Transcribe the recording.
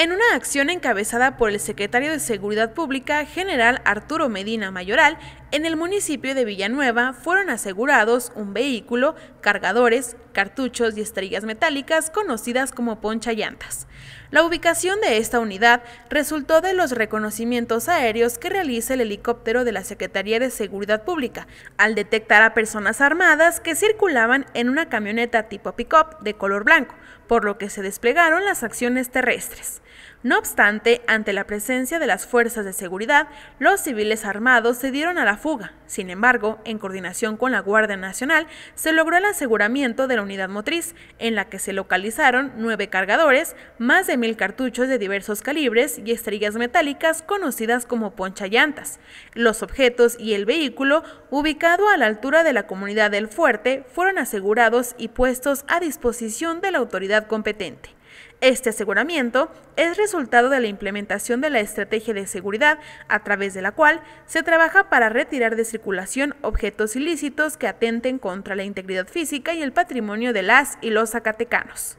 En una acción encabezada por el secretario de Seguridad Pública, general Arturo Medina Mayoral, en el municipio de Villanueva fueron asegurados un vehículo, cargadores, cartuchos y estrellas metálicas conocidas como poncha llantas. La ubicación de esta unidad resultó de los reconocimientos aéreos que realiza el helicóptero de la Secretaría de Seguridad Pública al detectar a personas armadas que circulaban en una camioneta tipo pick-up de color blanco, por lo que se desplegaron las acciones terrestres. No obstante, ante la presencia de las fuerzas de seguridad, los civiles armados se dieron a la fuga. Sin embargo, en coordinación con la Guardia Nacional, se logró el aseguramiento de la unidad motriz, en la que se localizaron nueve cargadores, más de mil cartuchos de diversos calibres y estrellas metálicas conocidas como ponchallantas. Los objetos y el vehículo, ubicado a la altura de la comunidad del fuerte, fueron asegurados y puestos a disposición de la autoridad competente. Este aseguramiento es resultado de la implementación de la estrategia de seguridad a través de la cual se trabaja para retirar de circulación objetos ilícitos que atenten contra la integridad física y el patrimonio de las y los zacatecanos.